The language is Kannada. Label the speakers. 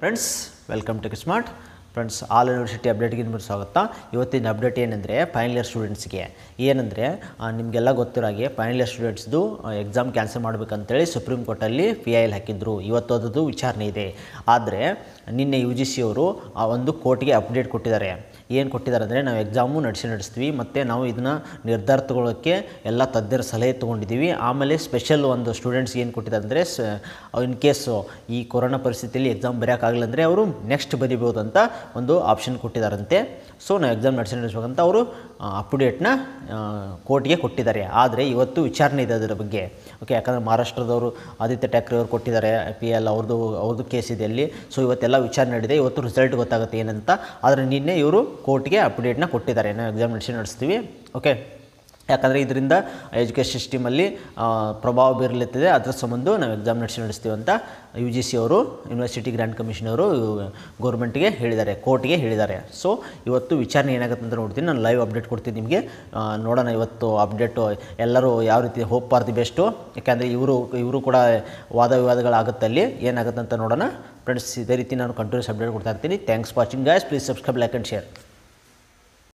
Speaker 1: friends welcome to smart friends all university ನಿಮಗೆ ಸ್ವಾಗತ ಇವತ್ತಿನ ಅಪ್ಡೇಟ್ ಏನಂದರೆ ಫೈನಲ್ ಇಯರ್ ಸ್ಟೂಡೆಂಟ್ಸ್ಗೆ ಏನಂದರೆ ನಿಮಗೆಲ್ಲ ಗೊತ್ತಿರೋ ಹಾಗೆ ಫೈನಲ್ ಇಯರ್ ಸ್ಟೂಡೆಂಟ್ಸ್ದು ಎಕ್ಸಾಮ್ ಕ್ಯಾನ್ಸಲ್ ಮಾಡಬೇಕಂತೇಳಿ ಸುಪ್ರೀಂ ಕೋರ್ಟಲ್ಲಿ ಪಿ ಐ ಎಲ್ ಹಾಕಿದ್ರು ಇವತ್ತು ವಿಚಾರಣೆ ಇದೆ ಆದರೆ ನಿನ್ನೆ ಯು ಜಿ ಸಿ ಅವರು ಆ ಒಂದು ಕೋರ್ಟ್ಗೆ ಅಪ್ಡೇಟ್ ಕೊಟ್ಟಿದ್ದಾರೆ ಏನು ಕೊಟ್ಟಿದ್ದಾರೆ ಅಂದರೆ ನಾವು ಎಕ್ಸಾಮು ನಡೆಸಿ ನಡೆಸ್ತೀವಿ ಮತ್ತು ನಾವು ಇದನ್ನು ನಿರ್ಧಾರ ತಗೊಳ್ಳೋಕ್ಕೆ ಎಲ್ಲ ತಜ್ಞರ ಸಲಹೆ ತೊಗೊಂಡಿದ್ದೀವಿ ಆಮೇಲೆ ಸ್ಪೆಷಲ್ ಒಂದು ಸ್ಟೂಡೆಂಟ್ಸ್ ಏನು ಕೊಟ್ಟಿದ್ದಾರೆ ಅಂದರೆ ಸ ಇನ್ ಕೇಸು ಈ ಕೊರೋನಾ ಪರಿಸ್ಥಿತಿಯಲ್ಲಿ ಎಕ್ಸಾಮ್ ಬರೆಯೋಕ್ಕಾಗಲ್ಲ ಅಂದರೆ ಅವರು ನೆಕ್ಸ್ಟ್ ಬರಿಬೋದು ಅಂತ ಒಂದು ಆಪ್ಷನ್ ಕೊಟ್ಟಿದ್ದಾರಂತೆ ಸೊ ನಾವು ಎಕ್ಸಾಮ್ ನಡೆಸಿ ನಡೆಸ್ಬೇಕಂತ ಅವರು ಅಪ್ಡೇಟ್ನ ಕೋರ್ಟ್ಗೆ ಕೊಟ್ಟಿದ್ದಾರೆ ಆದರೆ ಇವತ್ತು ವಿಚಾರಣೆ ಇದೆ ಅದರ ಬಗ್ಗೆ ಓಕೆ ಯಾಕಂದರೆ ಮಹಾರಾಷ್ಟ್ರದವರು ಆದಿತ್ಯ ಠಾಕ್ರೆ ಅವರು ಕೊಟ್ಟಿದ್ದಾರೆ ಪಿ ಎಲ್ ಅವ್ರದ್ದು ಅವ್ರದ್ದು ಕೇಸ್ ಇದೆ ಅಲ್ಲಿ ಸೊ ಇವತ್ತೆಲ್ಲ ವಿಚಾರಣೆ ನಡೆದಿದೆ ಇವತ್ತು ರಿಸಲ್ಟ್ ಗೊತ್ತಾಗುತ್ತೆ ಏನಂತ ಆದರೆ ನಿನ್ನೆ ಇವರು ಕೋರ್ಟ್ಗೆ ಅಪ್ಡೇಟ್ನ ಕೊಟ್ಟಿದ್ದಾರೆ ನಾವು ಎಕ್ಸಾಮಿನೇಷನ್ ನಡೆಸ್ತೀವಿ ಓಕೆ ಯಾಕಂದರೆ ಇದರಿಂದ ಎಜುಕೇಷನ್ ಸಿಸ್ಟಮಲ್ಲಿ ಪ್ರಭಾವ ಬೀರಲಿತ್ತದೆ ಅದರ ಸಂಬಂಧ ನಾವು ಎಕ್ಸಾಮ್ ನಡೆಸಿ ನಡೆಸ್ತೀವಿ ಅಂತ ಯು ಜಿ ಸಿ ಅವರು ಯೂನಿವರ್ಸಿಟಿ ಗ್ರ್ಯಾಂಡ್ ಕಮಿಷನ್ ಅವರು ಗೌರ್ಮೆಂಟ್ಗೆ ಹೇಳಿದ್ದಾರೆ ಕೋರ್ಟ್ಗೆ ಹೇಳಿದ್ದಾರೆ ಸೊ ಇವತ್ತು ವಿಚಾರಣೆ ಏನಾಗುತ್ತೆ ಅಂತ ನೋಡ್ತೀನಿ ನಾನು ಲೈವ್ ಅಪ್ಡೇಟ್ ಕೊಡ್ತೀನಿ ನಿಮಗೆ ನೋಡೋಣ ಇವತ್ತು ಅಪ್ಡೇಟು ಎಲ್ಲರೂ ಯಾವ ರೀತಿ ಹೋಗ್ಬಾರ್ದು ಬೆಸ್ಟು ಯಾಕೆಂದರೆ ಇವರು ಇವರು ಕೂಡ ವಾದ ಅಲ್ಲಿ ಏನಾಗುತ್ತೆ ಅಂತ ನೋಡೋಣ ಫ್ರೆಂಡ್ಸ್ ಇದೇ ರೀತಿ ನಾನು ಕಂಟಿನ್ಯೂಸ್ ಅಪ್ಡೇಟ್ ಕೊಡ್ತಾ ಇರ್ತೀನಿ thanks watching guys please subscribe like and share